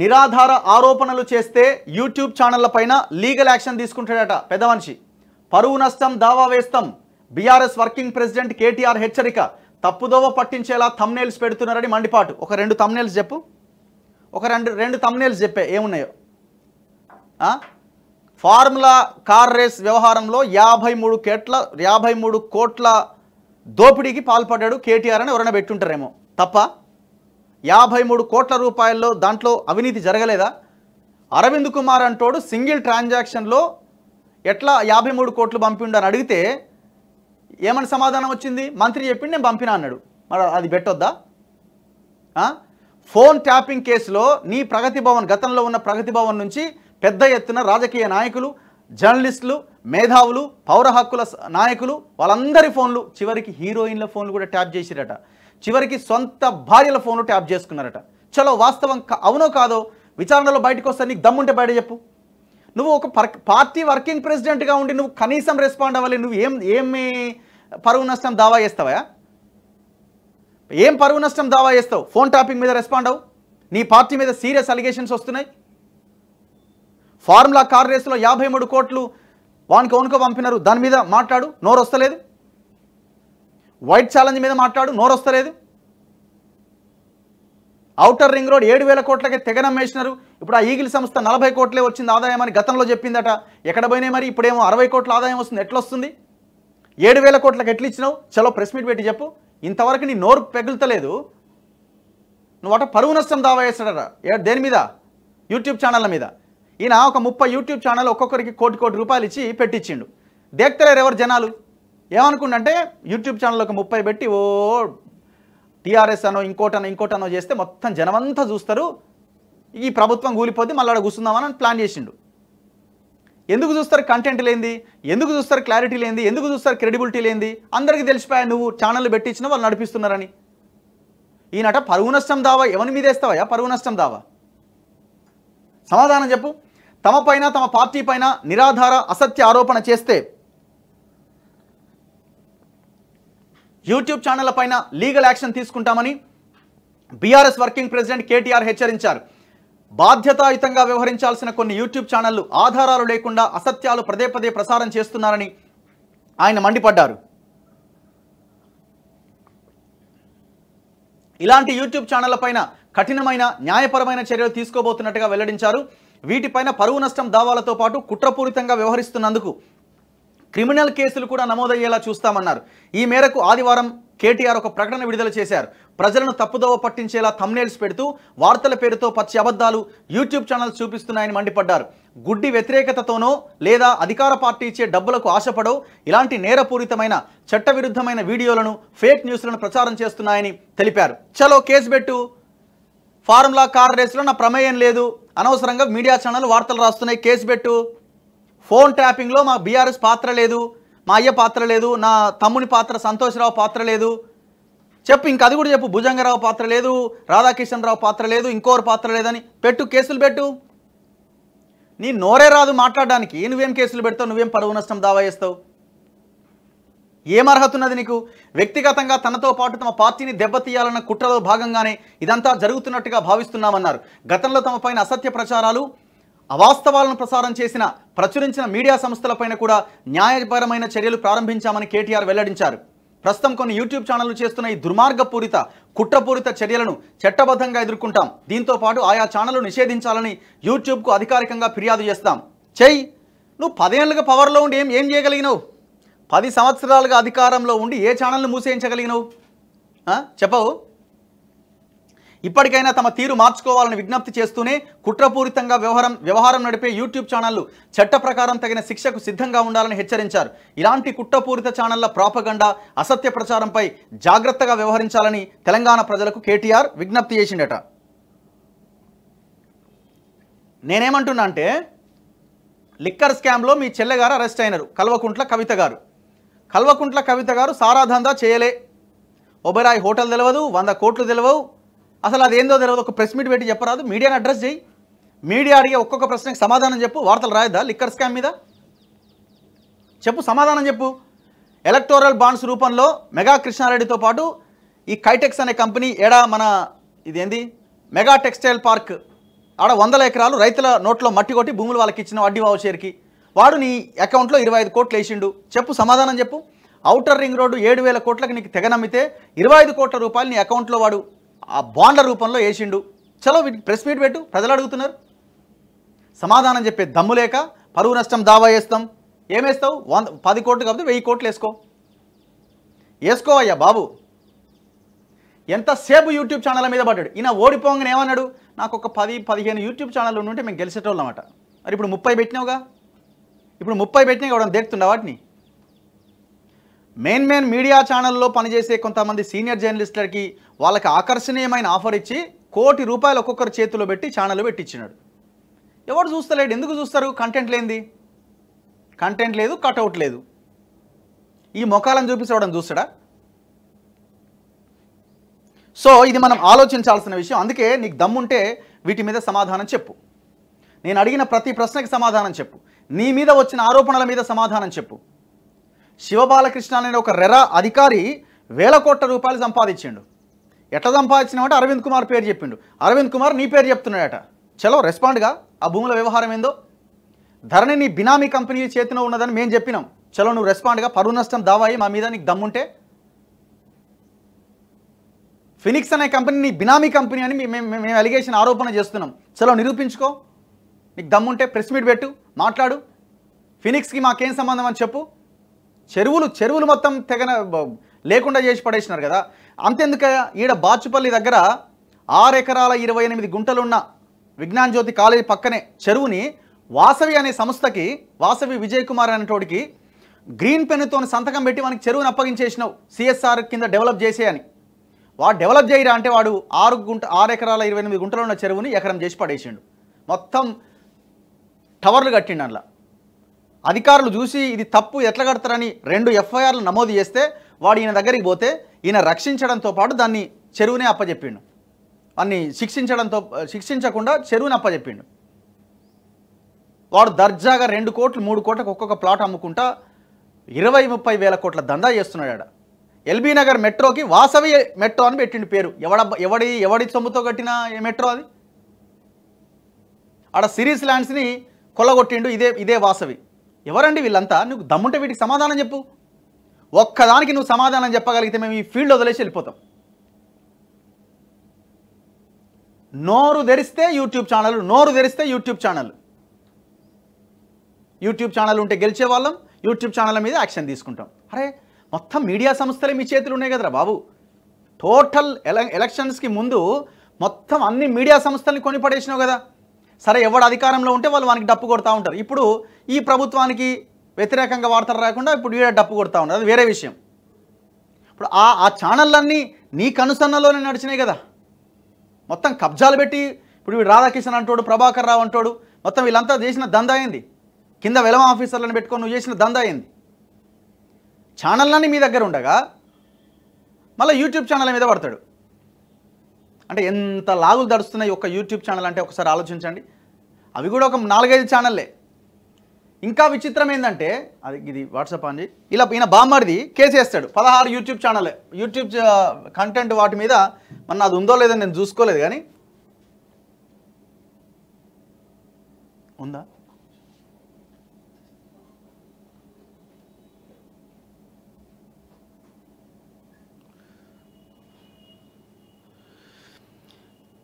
నిరాధార ఆరోపణలు చేస్తే యూట్యూబ్ ఛానళ్ల పైన లీగల్ యాక్షన్ తీసుకుంటాడట పెద్ద మనిషి పరువు నష్టం దావా వేస్తాం బీఆర్ఎస్ వర్కింగ్ ప్రెసిడెంట్ కేటీఆర్ హెచ్చరిక తప్పుదోవ పట్టించేలా తమ్నేల్స్ పెడుతున్నారని మండిపాటు ఒక రెండు తమ్నేల్స్ చెప్పు ఒక రెండు రెండు తమ్నేల్స్ చెప్పే ఏమున్నాయో ఫార్ములా కార్ రేస్ వ్యవహారంలో యాభై మూడు కేట్ల యాభై మూడు కోట్ల దోపిడీకి పాల్పడ్డాడు కేటీఆర్ అని ఎవరైనా పెట్టుంటారేమో తప్ప యాభై మూడు కోట్ల రూపాయల్లో దాంట్లో అవినీతి జరగలేదా అరవింద్ కుమార్ అంటోడు సింగిల్ ట్రాన్సాక్షన్లో ఎట్లా యాభై మూడు కోట్లు అని అడిగితే ఏమని సమాధానం వచ్చింది మంత్రి చెప్పి నేను పంపినా అన్నాడు మరి అది పెట్టొద్దా ఫోన్ ట్యాపింగ్ కేసులో నీ ప్రగతి భవన్ గతంలో ఉన్న ప్రగతి భవన్ నుంచి పెద్ద ఎత్తున రాజకీయ నాయకులు జర్నలిస్టులు మేధావులు పౌర హక్కుల నాయకులు వాళ్ళందరి ఫోన్లు చివరికి హీరోయిన్ల ఫోన్లు కూడా ట్యాప్ చేసిరట చివరికి సొంత భార్యల ఫోను ట్యాప్ చేసుకున్నారట చలో వాస్తవం అవునో కాదో విచారణలో బయటకు వస్తే నీకు దమ్ముంటే బయట చెప్పు నువ్వు ఒక పార్టీ వర్కింగ్ ప్రెసిడెంట్గా ఉండి నువ్వు కనీసం రెస్పాండ్ అవ్వాలి నువ్వు ఏం ఏమి పరువు నష్టం దావా చేస్తావా ఏం పరువు నష్టం దావా చేస్తావు ఫోన్ టాపింగ్ మీద రెస్పాండ్ అవు నీ పార్టీ మీద సీరియస్ అలిగేషన్స్ వస్తున్నాయి ఫార్ములా కార్ రేసులో యాభై మూడు కోట్లు వానికి ఓనుకో పంపినారు దాని మీద మాట్లాడు నోరు వస్తలేదు వైట్ ఛాలెంజ్ మీద మాట్లాడు నోరొస్తలేదు ఔటర్ రింగ్ రోడ్ ఏడు వేల కోట్లకే తెగనమ్మేసినారు ఇప్పుడు ఆ ఈగిల్ సంస్థ నలభై కోట్లే వచ్చింది ఆదాయం అని గతంలో చెప్పిందట ఎక్కడ పోయినాయి మరి ఇప్పుడేమో అరవై కోట్ల ఆదాయం వస్తుంది ఎట్లొస్తుంది ఏడు వేల కోట్లకు ఎట్లు ఇచ్చినావు చలో ప్రెస్ మీట్ పెట్టి చెప్పు ఇంతవరకు నీ నోరు పెగులుతలేదు నువ్వు అట పరువు నష్టం దావా చేస్తాడట దేని మీద యూట్యూబ్ ఛానళ్ళ మీద ఈయన ఒక ముప్పై యూట్యూబ్ ఛానల్ ఒక్కొక్కరికి కోటి కోటి రూపాయలు ఇచ్చి పెట్టించిండు దేక్తలేరు ఎవరు జనాలు ఏమనుకుంటే యూట్యూబ్ ఛానల్ ఒక ముప్పై పెట్టి ఓ టీఆర్ఎస్ అనో ఇంకోటనో ఇంకోటనో చేస్తే మొత్తం జనమంతా చూస్తారు ఈ ప్రభుత్వం కూలిపోతే మళ్ళీ కూర్చుందామని ప్లాన్ చేసిండు ఎందుకు చూస్తారు కంటెంట్ లేనిది ఎందుకు చూస్తారు క్లారిటీ లేనిది ఎందుకు చూస్తారు క్రెడిబిలిటీ లేనిది అందరికీ తెలిసిపోయా నువ్వు ఛానల్ పెట్టించిన వాళ్ళు నడిపిస్తున్నారని ఈయనట పరువు నష్టం దావా ఎవరి మీద వేస్తావా పరువు నష్టం దావా సమాధానం చెప్పు తమ పైన తమ పార్టీ పైన నిరాధార అసత్య ఆరోపణ చేస్తే యూట్యూబ్ ఛానళ్ల పైన లీగల్ యాక్షన్ తీసుకుంటామని బీఆర్ఎస్ వర్కింగ్ ప్రెసిడెంట్ కేటీఆర్ హెచ్చరించారు బాధ్యతాయుతంగా వ్యవహరించాల్సిన కొన్ని యూట్యూబ్ ఛానళ్లు ఆధారాలు లేకుండా అసత్యాలు పదే పదే ప్రసారం చేస్తున్నారని ఆయన మండిపడ్డారు ఇలాంటి యూట్యూబ్ ఛానళ్ల పైన కఠినమైన న్యాయపరమైన చర్యలు తీసుకోబోతున్నట్టుగా వెల్లడించారు వీటిపైన పరువు నష్టం దావాలతో పాటు కుట్రపూరితంగా వ్యవహరిస్తున్నందుకు క్రిమినల్ కేసులు కూడా నమోదయ్యేలా చూస్తామన్నారు ఈ మేరకు ఆదివారం కేటీఆర్ ఒక ప్రకటన విడుదల చేశారు ప్రజలను తప్పుదోవ పట్టించేలా తమ్నేల్స్ పెడుతూ వార్తల పేరుతో పచ్చి అబద్ధాలు యూట్యూబ్ ఛానల్స్ చూపిస్తున్నాయని మండిపడ్డారు గుడ్డి వ్యతిరేకతతోనో లేదా అధికార పార్టీ ఇచ్చే డబ్బులకు ఆశపడో ఇలాంటి నేరపూరితమైన చట్టవిరుద్ధమైన వీడియోలను ఫేక్ న్యూస్లను ప్రచారం చేస్తున్నాయని తెలిపారు చలో కేసు పెట్టు ఫార్ములా కార్ రేసులో నా ప్రమేయం లేదు అనవసరంగా మీడియా ఛానల్ వార్తలు రాస్తున్నాయి కేసు పెట్టు ఫోన్ ట్యాపింగ్లో మా బీఆర్ఎస్ పాత్ర లేదు మా అయ్య పాత్ర లేదు నా తమ్ముని పాత్ర సంతోషరావు పాత్ర లేదు చెప్పు ఇంక అది కూడా చెప్పు భుజంగరావు పాత్ర లేదు రాధాకిషన్రావు పాత్ర లేదు ఇంకోరు పాత్ర లేదని పెట్టు కేసులు పెట్టు నీ నోరే రాదు మాట్లాడడానికి నువ్వేం కేసులు పెడతావు నువ్వేం పరువు నష్టం దావా చేస్తావు ఏం అర్హత ఉన్నది నీకు వ్యక్తిగతంగా తనతో పాటు తమ పార్టీని దెబ్బతీయాలన్న కుట్రలో భాగంగానే ఇదంతా జరుగుతున్నట్టుగా భావిస్తున్నామన్నారు గతంలో పైన అసత్య ప్రచారాలు అవాస్తవాలను ప్రసారం చేసిన ప్రచురించిన మీడియా సంస్థలపైన కూడా న్యాయపరమైన చర్యలు ప్రారంభించామని కేటీఆర్ వెల్లడించారు ప్రస్తుతం కొన్ని యూట్యూబ్ ఛానళ్లు చేస్తున్న ఈ దుర్మార్గపూరిత కుట్రపూరిత చర్యలను చట్టబద్ధంగా ఎదుర్కొంటాం దీంతో పాటు ఆయా ఛానళ్లు నిషేధించాలని యూట్యూబ్కు అధికారికంగా ఫిర్యాదు చేస్తాం చెయ్యి నువ్వు పదేళ్ళుగా పవర్లో ఉండి ఏం ఏం చేయగలిగినావు పది సంవత్సరాలుగా అధికారంలో ఉండి ఏ ఛానల్ని మూసేయించగలిగినావు చెప్పవు ఇప్పటికైనా తమ తీరు మార్చుకోవాలని విజ్ఞప్తి చేస్తూనే కుట్రపూరితంగా వ్యవహారం వ్యవహారం నడిపే యూట్యూబ్ ఛానళ్లు చట్ట ప్రకారం తగిన శిక్షకు సిద్ధంగా ఉండాలని హెచ్చరించారు ఇలాంటి కుట్రపూరిత ఛానళ్ల ప్రాపగండ అసత్య ప్రచారంపై జాగ్రత్తగా వ్యవహరించాలని తెలంగాణ ప్రజలకు కేటీఆర్ విజ్ఞప్తి చేసిండట నేనేమంటున్నా అంటే లిక్కర్ స్కామ్లో మీ చెల్లెగారు అరెస్ట్ అయినారు కల్వకుంట్ల కవిత గారు కల్వకుంట్ల కవిత గారు సారాధందా చేయలే ఒబెరాయ్ హోటల్ తెలవదు వంద కోట్లు తెలవవు అసలు అదేందో తెలియదు ఒక ప్రెస్ మీట్ పెట్టి చెప్పరాదు మీడియాని అడ్రస్ చేయి మీడియా అడిగే ఒక్కొక్క ప్రశ్నకి సమాధానం చెప్పు వార్తలు రాయద్దా లిక్కర్ స్కామ్ మీద చెప్పు సమాధానం చెప్పు ఎలక్టోరల్ బాండ్స్ రూపంలో మెగా కృష్ణారెడ్డితో పాటు ఈ కైటెక్స్ అనే కంపెనీ ఎడా మన ఇదేంది మెగా టెక్స్టైల్ పార్క్ ఆడ వందల ఎకరాలు రైతుల నోట్లో మట్టి కొట్టి భూములు వాళ్ళకి ఇచ్చిన వడ్డీ చేరికి వాడు నీ అకౌంట్లో ఇరవై ఐదు కోట్లు వేసిండు చెప్పు సమాధానం చెప్పు అవుటర్ రింగ్ రోడ్డు ఏడు వేల కోట్లకు నీకు తెగనమ్మితే ఇరవై ఐదు కోట్ల రూపాయలు నీ అకౌంట్లో వాడు ఆ బాండ్ల రూపంలో వేసిండు చలో ప్రెస్ మీట్ పెట్టు ప్రజలు అడుగుతున్నారు సమాధానం చెప్పే దమ్ము లేక పరువు నష్టం దావా వేస్తాం ఏమేస్తావు వంద పది కోట్లు కాబట్టి వెయ్యి కోట్లు వేసుకో వేసుకో అయ్యా బాబు ఎంతసేపు యూట్యూబ్ ఛానల్ మీద పడ్డాడు ఈయన ఓడిపోగానే ఏమన్నాడు నాకు ఒక పది పదిహేను యూట్యూబ్ ఛానల్ ఉంటే మేము గెలిచేటోళ్ళు అనమాట మరి ఇప్పుడు ముప్పై పెట్టినావుగా ఇప్పుడు ముప్పై పెట్టినా కూడా దేక్తుండ వాటిని మెయిన్ మెయిన్ మీడియా ఛానల్లో పనిచేసే కొంతమంది సీనియర్ జర్నలిస్టులకి వాళ్ళకి ఆకర్షణీయమైన ఆఫర్ ఇచ్చి కోటి రూపాయలు ఒక్కొక్కరు చేతిలో పెట్టి ఛానల్ పెట్టించినాడు ఎవరు చూస్తలేడు ఎందుకు చూస్తారు కంటెంట్ లేనిది కంటెంట్ లేదు కట్అవుట్ లేదు ఈ మొఖాలను చూపించడం చూస్తాడా సో ఇది మనం ఆలోచించాల్సిన విషయం అందుకే నీకు దమ్ముంటే వీటి మీద సమాధానం చెప్పు నేను అడిగిన ప్రతి ప్రశ్నకి సమాధానం చెప్పు నీ మీద వచ్చిన ఆరోపణల మీద సమాధానం చెప్పు శివబాలకృష్ణ అనే ఒక రెరా అధికారి వేల కోట్ల రూపాయలు సంపాదించిండు ఎట్లా సంపాదించినామంటే అరవింద్ కుమార్ పేరు చెప్పిండు అరవింద్ కుమార్ నీ పేరు చెప్తున్నాడట చలో రెస్పాండ్గా ఆ భూముల వ్యవహారం ఏందో ధరణి నీ బినామీ కంపెనీ చేతిలో ఉన్నదని మేము చెప్పినాం చలో నువ్వు రెస్పాండ్గా పరువు నష్టం దావాయి మా మీద నీకు దమ్ముంటే ఫినిక్స్ అనే కంపెనీ నీ బినామీ కంపెనీ అని మేము మేము అలిగేషన్ ఆరోపణ చేస్తున్నాం చలో నిరూపించుకో నీకు దమ్ముంటే ప్రెస్ మీట్ పెట్టు మాట్లాడు ఫినిక్స్కి మాకేం సంబంధం అని చెప్పు చెరువులు చెరువులు మొత్తం తెగన లేకుండా చేసి పడేసినారు కదా అంతెందుక ఈడ బాచుపల్లి దగ్గర ఆరు ఎకరాల ఇరవై ఎనిమిది గుంటలున్న విజ్ఞాన్ జ్యోతి కాలేజీ పక్కనే చెరువుని వాసవి అనే సంస్థకి వాసవి విజయ్ కుమార్ అనేటోడికి గ్రీన్ పెన్నుతో సంతకం పెట్టి మనకి చెరువుని అప్పగించేసినావు సిఎస్ఆర్ కింద డెవలప్ చేసేయని వాడు డెవలప్ చేయరా అంటే వాడు ఆరు గుంట ఆరు ఎకరాల ఇరవై ఎనిమిది గుంటలు ఉన్న చెరువుని ఎకరం చేసి పడేసిండు మొత్తం టవర్లు కట్టిండు అందులో అధికారులు చూసి ఇది తప్పు ఎట్లా కడతారని రెండు ఎఫ్ఐఆర్లు నమోదు చేస్తే వాడు ఈయన దగ్గరికి పోతే ఈయన రక్షించడంతో పాటు దాన్ని చెరువునే అప్పచెప్పిండు అన్ని శిక్షించడంతో శిక్షించకుండా చెరువుని అప్పచెప్పిండు వాడు దర్జాగా రెండు కోట్లు మూడు కోట్లకు ఒక్కొక్క ప్లాట్ అమ్ముకుంటా ఇరవై ముప్పై వేల కోట్ల దందా చేస్తున్నాడు ఎల్బీ నగర్ మెట్రోకి వాసవి మెట్రో అని పెట్టిండు పేరు ఎవడ ఎవడి ఎవడి సొమ్ముతో కట్టిన మెట్రో అది ఆడ సిరీస్ ల్యాండ్స్ని కొల్లగొట్టిండు ఇదే ఇదే వాసవి ఎవరండి వీళ్ళంతా నువ్వు దమ్ముంటే వీటికి సమాధానం చెప్పు ఒక్కదానికి నువ్వు సమాధానం చెప్పగలిగితే మేము ఈ ఫీల్డ్ వదిలేసి వెళ్ళిపోతాం నోరు తెరిస్తే యూట్యూబ్ ఛానల్ నోరు తెరిస్తే యూట్యూబ్ ఛానల్ యూట్యూబ్ ఛానల్ ఉంటే గెలిచే వాళ్ళం యూట్యూబ్ ఛానల్ మీద యాక్షన్ తీసుకుంటాం అరే మొత్తం మీడియా సంస్థలే మీ చేతులు ఉన్నాయి కదరా బాబు టోటల్ ఎలక్ ఎలక్షన్స్కి ముందు మొత్తం అన్ని మీడియా సంస్థల్ని కొనిపడేసినావు కదా సరే ఎవడు అధికారంలో ఉంటే వాళ్ళు వానికి డప్పు కొడతా ఉంటారు ఇప్పుడు ఈ ప్రభుత్వానికి వ్యతిరేకంగా వార్తలు రాకుండా ఇప్పుడు వీడే డప్పు కొడతా ఉండదు అది వేరే విషయం ఇప్పుడు ఆ ఆ ఛానళ్ళన్నీ నీ కనుసన్నలోనే నడిచినాయి కదా మొత్తం కబ్జాలు పెట్టి ఇప్పుడు వీడు రాధాకిషన్ అంటాడు ప్రభాకర్ రావు అంటాడు మొత్తం వీళ్ళంతా చేసిన దందా అయింది కింద వెలమ ఆఫీసర్లను పెట్టుకొని నువ్వు చేసిన దందా అయింది ఛానళ్ళన్నీ మీ దగ్గర ఉండగా మళ్ళీ యూట్యూబ్ ఛానల్ మీద పడతాడు అంటే ఎంత లాగులు దడుస్తున్నాయి ఒక యూట్యూబ్ ఛానల్ అంటే ఒకసారి ఆలోచించండి అవి కూడా ఒక నాలుగైదు ఛానళ్ళే ఇంకా విచిత్రం ఏంటంటే అది ఇది వాట్సాప్ అండి ఇలా ఈయన బామ్మడిది కేసు వేస్తాడు పదహారు యూట్యూబ్ ఛానల్ యూట్యూబ్ కంటెంట్ వాటి మీద మన అది ఉందో లేదో నేను చూసుకోలేదు కానీ ఉందా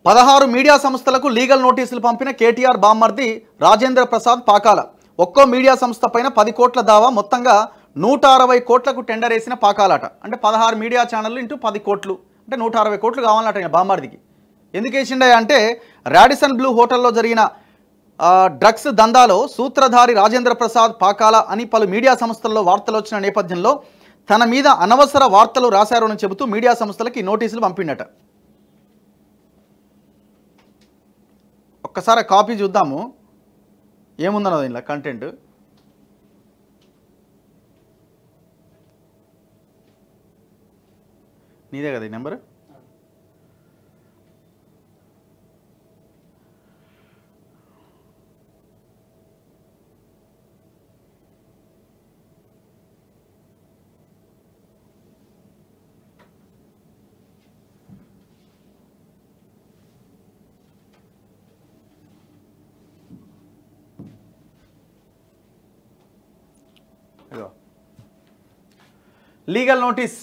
పదహారు మీడియా సంస్థలకు లీగల్ నోటీసులు పంపిన కేటీఆర్ బామ్మర్ది రాజేంద్ర ప్రసాద్ పాకాల ఒక్కో మీడియా సంస్థ పైన పది కోట్ల దావా మొత్తంగా నూట అరవై కోట్లకు టెండర్ వేసిన పాకాలాట అంటే పదహారు మీడియా ఛానళ్ళు ఇంటూ పది కోట్లు అంటే నూట అరవై కోట్లు కావాలన్నట బామార్దికి ఎందుకు వేసిండే అంటే రాడిసన్ బ్లూ హోటల్లో జరిగిన డ్రగ్స్ దందాలో సూత్రధారి రాజేంద్ర ప్రసాద్ పాకాల అని పలు మీడియా సంస్థల్లో వార్తలు వచ్చిన నేపథ్యంలో తన మీద అనవసర వార్తలు రాశారు అని చెబుతూ మీడియా సంస్థలకి నోటీసులు పంపిండట ఒక్కసారి కాపీ చూద్దాము ఏముందన్నది దీనిలో కంటెంట్ నీదే కదా ఈ number legal notice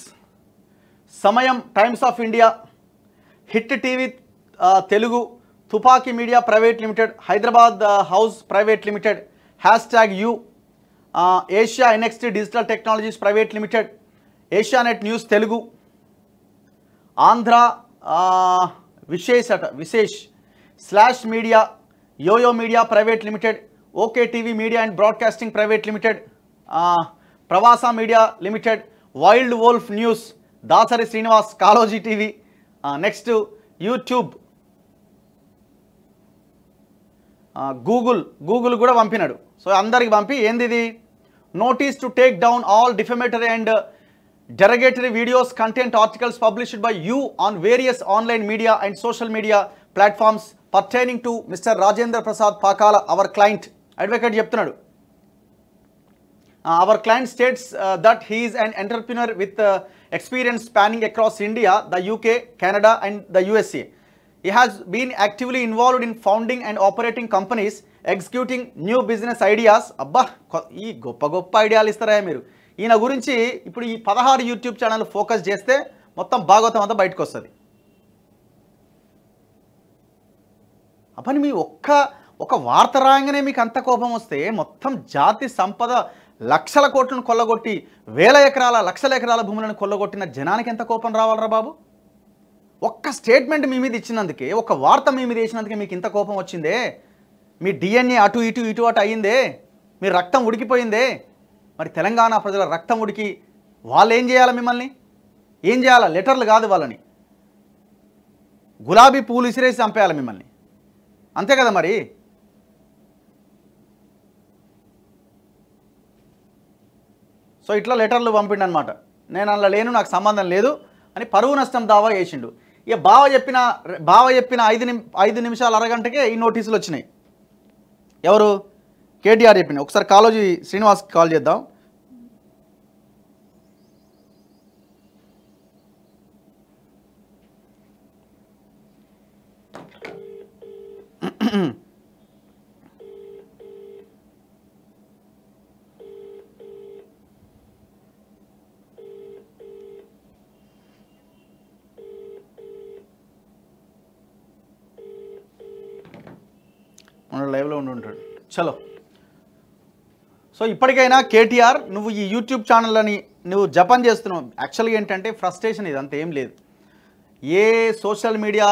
Samayam Times of India Hit TV Telugu Tupaki media private limited Hyderabad house private limited hash tag U Asia next digital technologies private limited Asianet news Telugu Andhra Vishesha Vishesh slash media yoyo media private limited OK TV media and broadcasting private limited Pravasa media limited wild wolf news Dasari Srinivas Kaloji TV next YouTube Google Google కూడా పంపినాడు so అందరికి పంపి ఏంది ఇది notice to take down all defamatory and derogatory videos content articles published by you on various online media and social media platforms pertaining to mister Rajendra Prasad Pakala our client advocate చెప్తున్నాడు our client states that he is and entrepreneur with experience spanning across India the UK Canada and the USA he has been actively involved in founding and operating companies executing new business ideas అబ్బా ఈ గొప్ప గొప్ప ఐడియాలు ఇస్తారా మీరు ఈయన గురించి ఇప్పుడు ఈ పదహారు యూట్యూబ్ ఛానల్ ఫోకస్ చేస్తే మొత్తం భాగవతం అంతా బయటకు వస్తుంది అబ్బాయి మీ ఒక్క ఒక వార్త రాయంగానే మీకు అంత కోపం వస్తే మొత్తం జాతి సంపద లక్షల కోట్లను కొల్లగొట్టి వేల ఎకరాల లక్షల ఎకరాల భూములను కొల్లగొట్టిన జనానికి ఎంత కోపం రావాలరా బాబు ఒక్క స్టేట్మెంట్ మీ మీద ఇచ్చినందుకే ఒక వార్త మీ మీద వేసినందుకే మీకు ఇంత కోపం వచ్చిందే మీ డిఎన్ఏ అటు ఇటు ఇటు అటు అయ్యిందే మీ రక్తం ఉడికిపోయిందే మరి తెలంగాణ ప్రజల రక్తం ఉడికి వాళ్ళు ఏం చేయాలి మిమ్మల్ని ఏం చేయాలా లెటర్లు కాదు వాళ్ళని గులాబీ పూలు ఇసిరేసి చంపేయాలి మిమ్మల్ని అంతే కదా మరి సో ఇట్లా లెటర్లు పంపిండనమాట నేను అందులో లేను నాకు సంబంధం లేదు అని పరువు నష్టం దావా చేసిండు ఇక బావ చెప్పిన బావ చెప్పిన ఐదు నిమి ఐదు నిమిషాలు అరగంటకే ఈ నోటీసులు వచ్చినాయి ఎవరు కేటీఆర్ చెప్పిన ఒకసారి కాలోజీ శ్రీనివాస్కి కాల్ చేద్దాం Mm-hmm. ఉండి ఉంటాడు చలో సో ఇప్పటికైనా కేటీఆర్ నువ్వు ఈ యూట్యూబ్ అని నువ్వు జపం చేస్తున్నావు యాక్చువల్గా ఏంటంటే ఫ్రస్ట్రేషన్ ఇది అంత ఏం లేదు ఏ సోషల్ మీడియా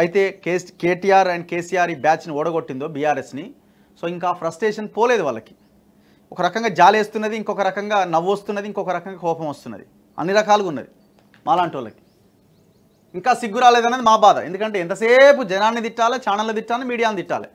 అయితే కేస్ కేటీఆర్ అండ్ కేసీఆర్ ఈ బ్యాచ్ని ఓడగొట్టిందో బీఆర్ఎస్ని సో ఇంకా ఫ్రస్ట్రేషన్ పోలేదు వాళ్ళకి ఒక రకంగా జాలేస్తున్నది ఇంకొక రకంగా నవ్వు వస్తున్నది ఇంకొక రకంగా కోపం వస్తున్నది అన్ని రకాలుగా ఉన్నది మాలాంటి వాళ్ళకి ఇంకా సిగ్గు రాలేదన్నది మా బాధ ఎందుకంటే ఎంతసేపు జనాన్ని తిట్టాలి ఛానల్ని తిట్టాలి మీడియాని తిట్టాలి